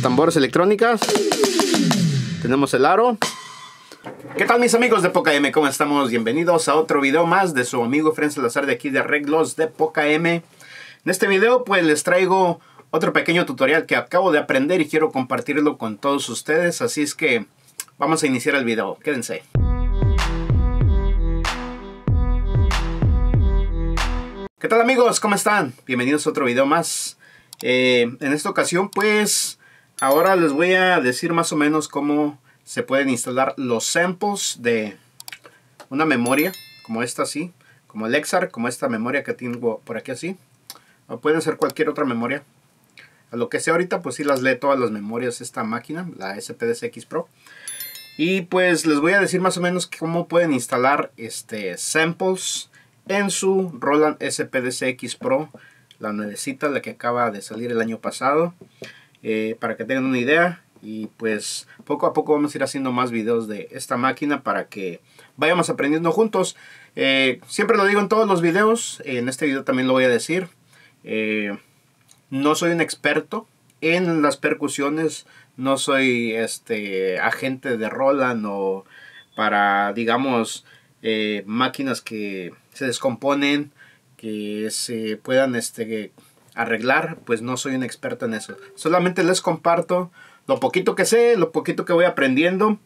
tambores electrónicas. Tenemos el aro. ¿Qué tal mis amigos de Poca M? ¿Cómo estamos? Bienvenidos a otro video más de su amigo Fren Salazar de aquí de Arreglos de Poca M. En este video pues les traigo otro pequeño tutorial que acabo de aprender y quiero compartirlo con todos ustedes. Así es que vamos a iniciar el video. Quédense. ¿Qué tal amigos? ¿Cómo están? Bienvenidos a otro video más. Eh, en esta ocasión pues Ahora les voy a decir más o menos cómo se pueden instalar los samples de una memoria como esta así, como el Exar, como esta memoria que tengo por aquí así. O pueden ser cualquier otra memoria. A lo que sea ahorita, pues sí las lee todas las memorias esta máquina, la SPDCX Pro. Y pues les voy a decir más o menos cómo pueden instalar este samples en su Roland SPDCX Pro, la nuevecita, la que acaba de salir el año pasado. Eh, para que tengan una idea y pues poco a poco vamos a ir haciendo más videos de esta máquina para que vayamos aprendiendo juntos. Eh, siempre lo digo en todos los videos, en este video también lo voy a decir. Eh, no soy un experto en las percusiones, no soy este agente de Roland o para digamos máquinas que se descomponen, que se puedan este arreglar, pues no soy un experto en eso. Solamente les comparto lo poquito que sé, lo poquito que voy aprendiendo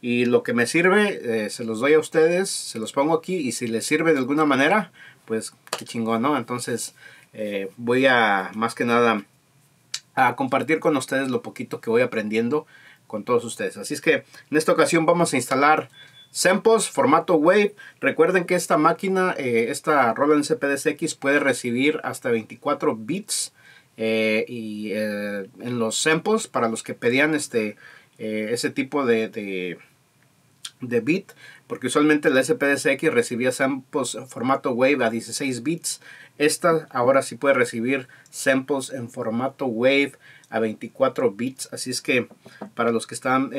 y lo que me sirve eh, se los doy a ustedes, se los pongo aquí y si les sirve de alguna manera, pues qué chingón, ¿no? Entonces eh, voy a más que nada a compartir con ustedes lo poquito que voy aprendiendo con todos ustedes. Así es que en esta ocasión vamos a instalar Samples formato Wave. Recuerden que esta máquina, eh, esta Roland SPD-SX puede recibir hasta 24 bits eh, y eh, en los samples para los que pedían este, ese tipo de, de, bit, porque usualmente la SPD-SX recibía en formato Wave a 16 bits. Esta ahora sí puede recibir samples en formato Wave a 24 bits. Así es que para los que están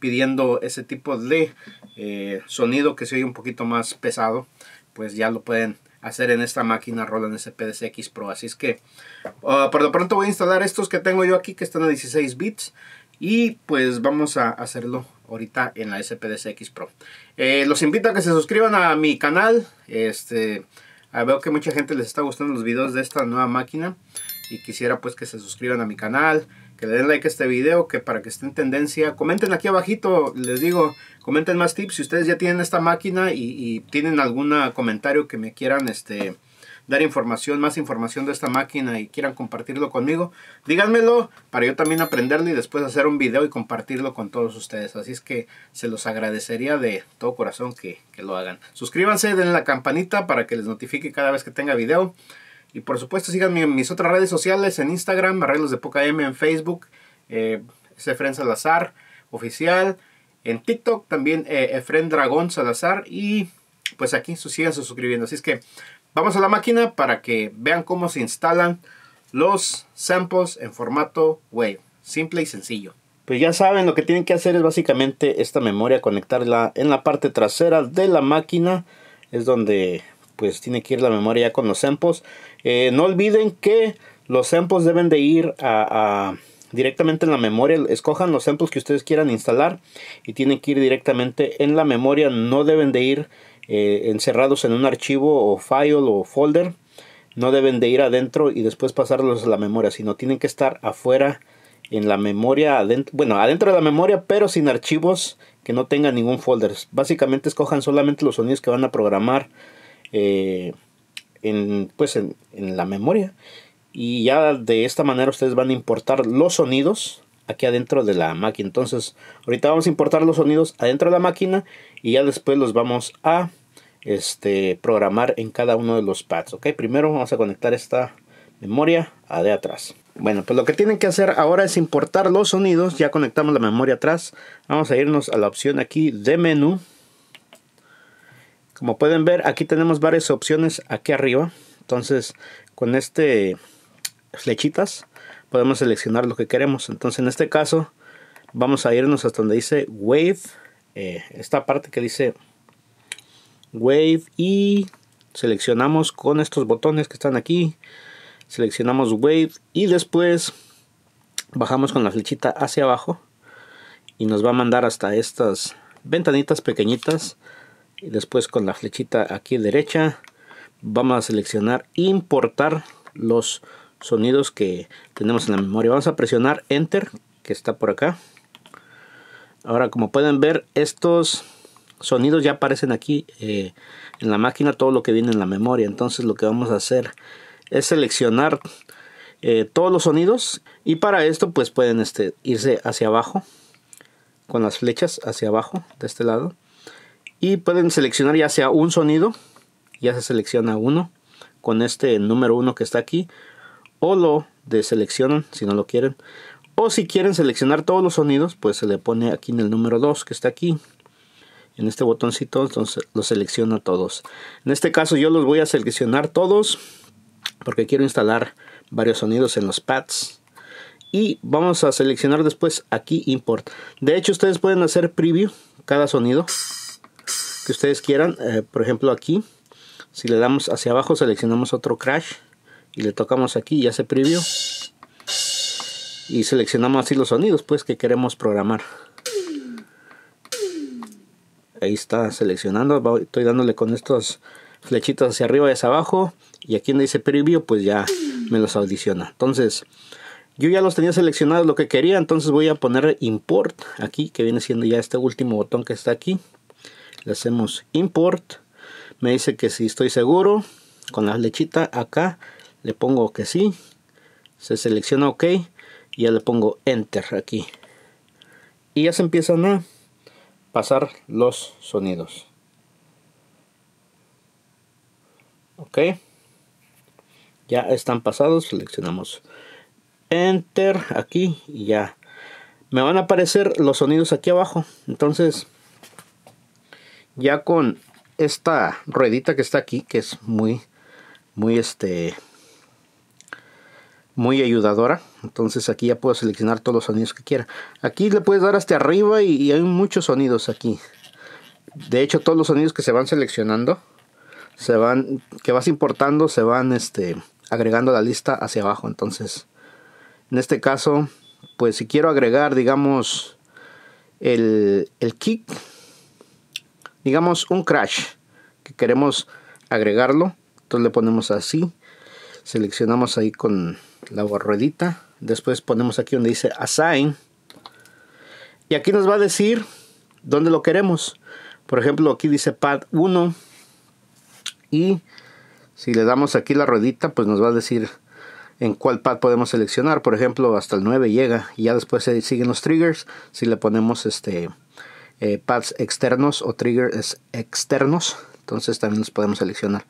pidiendo ese tipo de eh, sonido que se oye un poquito más pesado, pues ya lo pueden hacer en esta máquina Roland SPDCX Pro. Así es que ah, por lo pronto voy a instalar estos que tengo yo aquí que están a 16 bits y pues vamos a hacerlo ahorita en la SPDCX Pro. Eh, los invito a que se suscriban a mi canal. Este, ah, veo que mucha gente les está gustando los videos de esta nueva máquina y quisiera pues que se suscriban a mi canal que le den like a este video, que para que esté en tendencia. Comenten aquí abajito, les digo, comenten más tips. Si ustedes ya tienen esta máquina y, tienen algún comentario que me quieran este, dar información, más información de esta máquina y quieran compartirlo conmigo, díganmelo para yo también aprenderlo y después hacer un video y compartirlo con todos ustedes. Así es que se los agradecería de todo corazón que, que lo hagan. Suscríbanse, den la campanita para que les notifique cada vez que tenga video. Y por supuesto, sigan en mis otras redes sociales, en Instagram, Arreglos de Poca M, en Facebook, eh, Efren Salazar Oficial, en TikTok también eh, Efren Dragón Salazar y pues aquí sigan suscribiendo. Así es que vamos a la máquina para que vean cómo se instalan los samples en formato Wave. Simple y sencillo. Pues ya saben, lo que tienen que hacer es básicamente esta memoria conectarla en la parte trasera de la máquina. Es donde pues tiene que ir la memoria ya con los samples. Eh, no olviden que los samples deben de ir a, directamente en la memoria. Escojan los samples que ustedes quieran instalar y tienen que ir directamente en la memoria. No deben de ir eh, encerrados en un archivo o file o folder. No deben de ir adentro y después pasarlos a la memoria, sino tienen que estar afuera en la memoria, bueno, adentro de la memoria, pero sin archivos que no tengan ningún folder. Básicamente escojan solamente los sonidos que van a programar eh, en, pues en, la memoria. Y ya de esta manera ustedes van a importar los sonidos aquí adentro de la máquina. Entonces, ahorita vamos a importar los sonidos adentro de la máquina y ya después los vamos a este, programar en cada uno de los pads. okay primero vamos a conectar esta memoria a de atrás. Bueno, pues lo que tienen que hacer ahora es importar los sonidos. Ya conectamos la memoria atrás. Vamos a irnos a la opción aquí de menú como pueden ver, aquí tenemos varias opciones aquí arriba. Entonces, con este flechitas podemos seleccionar lo que queremos. Entonces, en este caso, vamos a irnos hasta donde dice Wave. Eh, esta parte que dice Wave y seleccionamos con estos botones que están aquí. Seleccionamos Wave y después bajamos con la flechita hacia abajo y nos va a mandar hasta estas ventanitas pequeñitas y después con la flechita aquí derecha vamos a seleccionar importar los sonidos que tenemos en la memoria vamos a presionar enter que está por acá ahora como pueden ver estos sonidos ya aparecen aquí eh, en la máquina todo lo que viene en la memoria entonces lo que vamos a hacer es seleccionar eh, todos los sonidos y para esto pues pueden este, irse hacia abajo con las flechas hacia abajo de este lado y pueden seleccionar ya sea un sonido, ya se selecciona uno con este número uno que está aquí, o lo deseleccionan si no lo quieren, o si quieren seleccionar todos los sonidos, pues se le pone aquí en el número 2 que está aquí, en este botoncito, entonces lo selecciona todos. En este caso yo los voy a seleccionar todos porque quiero instalar varios sonidos en los pads. Y vamos a seleccionar después aquí import. De hecho ustedes pueden hacer preview cada sonido que ustedes quieran. Eh, por ejemplo, aquí, si le damos hacia abajo, seleccionamos otro crash y le tocamos aquí y hace preview. Y seleccionamos así los sonidos pues que queremos programar. Ahí está seleccionando, estoy dándole con estos flechitos hacia arriba y hacia abajo. Y aquí donde dice preview, pues ya me los audiciona. Entonces, yo ya los tenía seleccionados lo que quería, entonces voy a poner import aquí, que viene siendo ya este último botón que está aquí le hacemos import me dice que si estoy seguro con la flechita acá le pongo que sí se selecciona ok y ya le pongo enter aquí y ya se empiezan a pasar los sonidos ok ya están pasados seleccionamos enter aquí y ya me van a aparecer los sonidos aquí abajo entonces ya con esta ruedita que está aquí, que es muy, muy este, muy ayudadora. Entonces aquí ya puedo seleccionar todos los sonidos que quiera. Aquí le puedes dar hasta arriba y, hay muchos sonidos aquí. De hecho, todos los sonidos que se van seleccionando, se van, que vas importando, se van este, agregando la lista hacia abajo. Entonces, en este caso, pues si quiero agregar, digamos, el, el kick, digamos un crash que queremos agregarlo entonces le ponemos así seleccionamos ahí con la ruedita después ponemos aquí donde dice assign y aquí nos va a decir dónde lo queremos por ejemplo aquí dice pad 1 y si le damos aquí la ruedita pues nos va a decir en cuál pad podemos seleccionar por ejemplo hasta el 9 llega y ya después siguen los triggers si le ponemos este eh, pads externos o triggers externos. Entonces también los podemos seleccionar.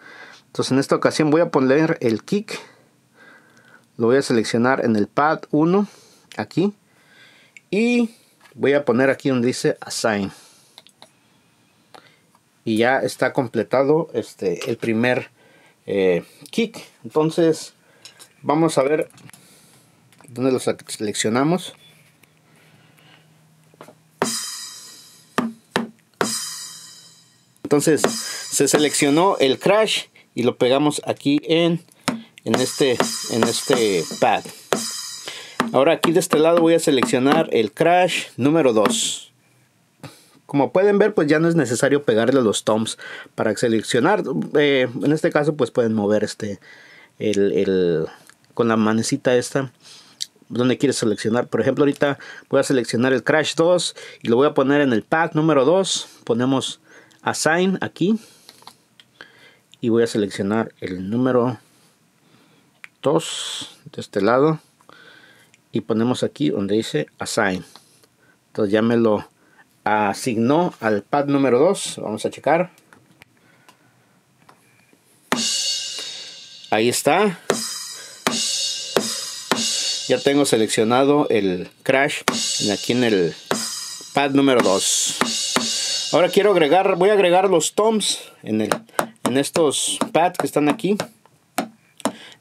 Entonces en esta ocasión voy a poner el kick. Lo voy a seleccionar en el pad 1. Aquí. Y voy a poner aquí donde dice assign. Y ya está completado este, el primer eh, kick. Entonces vamos a ver dónde los seleccionamos. Entonces se seleccionó el crash y lo pegamos aquí en, en, este, en este pad. Ahora aquí de este lado voy a seleccionar el crash número 2 como pueden ver pues ya no es necesario pegarle los toms para seleccionar eh, en este caso pues pueden mover este el, con la manecita esta donde quieres seleccionar por ejemplo ahorita voy a seleccionar el crash 2 y lo voy a poner en el pad número 2 ponemos assign aquí y voy a seleccionar el número 2 de este lado y ponemos aquí donde dice assign entonces ya me lo asignó al pad número 2 vamos a checar ahí está ya tengo seleccionado el crash aquí en el pad número 2 Ahora quiero agregar, voy a agregar los toms en, el, en estos pads que están aquí.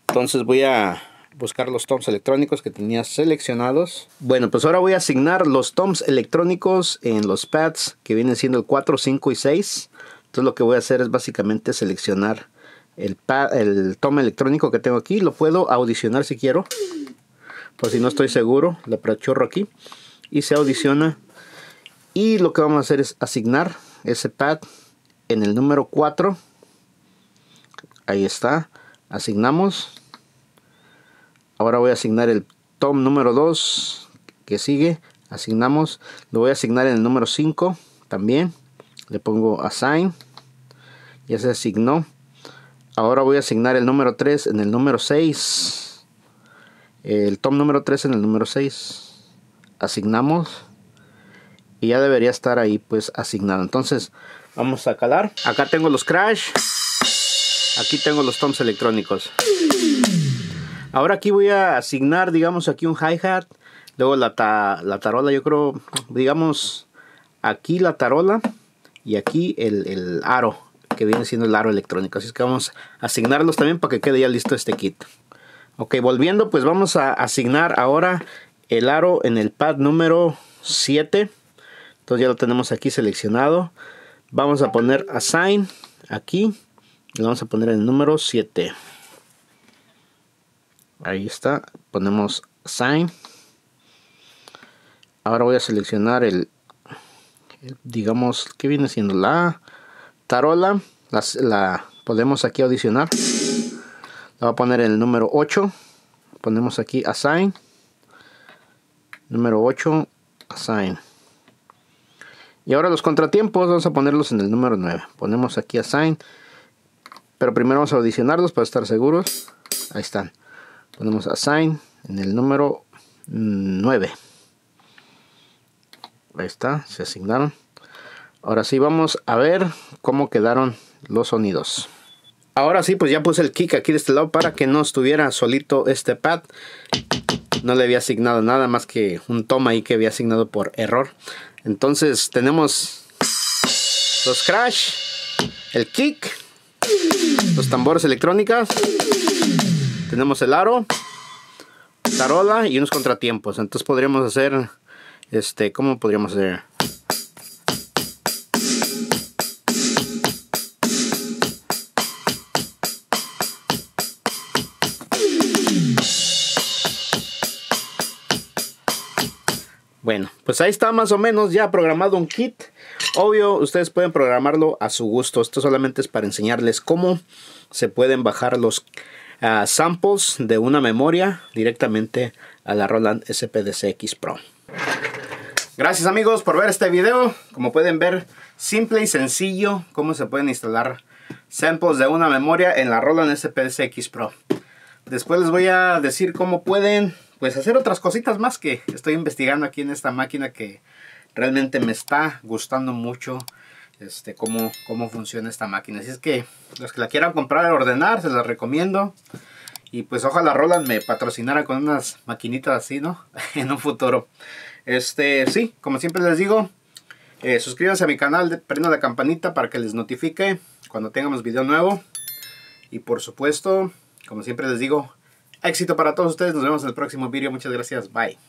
Entonces voy a buscar los toms electrónicos que tenía seleccionados. Bueno, pues ahora voy a asignar los toms electrónicos en los pads que vienen siendo el 4, 5 y 6. Entonces lo que voy a hacer es básicamente seleccionar el, pad, el tom electrónico que tengo aquí. Lo puedo audicionar si quiero. Por si no estoy seguro, le prechorro aquí. Y se audiciona y lo que vamos a hacer es asignar ese pad en el número 4 ahí está asignamos ahora voy a asignar el tom número 2 que sigue asignamos lo voy a asignar en el número 5 también le pongo assign ya se asignó ahora voy a asignar el número 3 en el número 6 el tom número 3 en el número 6 asignamos y ya debería estar ahí pues asignado entonces vamos a calar acá tengo los crash aquí tengo los toms electrónicos ahora aquí voy a asignar digamos aquí un hi-hat luego la, tarola yo creo digamos aquí la tarola y aquí el, el aro que viene siendo el aro electrónico así es que vamos a asignarlos también para que quede ya listo este kit ok volviendo pues vamos a asignar ahora el aro en el pad número 7 entonces ya lo tenemos aquí seleccionado. Vamos a poner assign aquí. Le vamos a poner el número 7. Ahí está. Ponemos assign. Ahora voy a seleccionar el, digamos, que viene siendo la tarola. La, podemos aquí adicionar. La voy a poner el número 8. Ponemos aquí assign. Número 8, assign. Y ahora los contratiempos, vamos a ponerlos en el número 9. Ponemos aquí Assign. Pero primero vamos a audicionarlos para estar seguros. Ahí están. Ponemos Assign en el número 9. Ahí está, se asignaron. Ahora sí, vamos a ver cómo quedaron los sonidos. Ahora sí, pues ya puse el kick aquí de este lado para que no estuviera solito este pad. No le había asignado nada más que un toma ahí que había asignado por error. Entonces tenemos los crash, el kick, los tambores electrónicas, tenemos el aro, tarola y unos contratiempos. Entonces podríamos hacer, este, ¿cómo podríamos hacer? Bueno, pues ahí está más o menos ya programado un kit. Obvio, ustedes pueden programarlo a su gusto. Esto solamente es para enseñarles cómo se pueden bajar los ah, samples de una memoria directamente a la Roland SPDCX Pro. Gracias amigos por ver este video. Como pueden ver, simple y sencillo cómo se pueden instalar samples de una memoria en la Roland SPDCX Pro. Después les voy a decir cómo pueden pues hacer otras cositas más que estoy investigando aquí en esta máquina que realmente me está gustando mucho este, cómo, cómo funciona esta máquina. Así es que los que la quieran comprar o ordenar, se las recomiendo. Y pues ojalá Roland me patrocinara con unas maquinitas así, ¿no? en un futuro. Este, sí, como siempre les digo, eh, suscríbanse a mi canal, prendan la campanita para que les notifique cuando tengamos video nuevo. Y por supuesto, como siempre les digo, Éxito para todos ustedes. Nos vemos en el próximo video. Muchas gracias. Bye.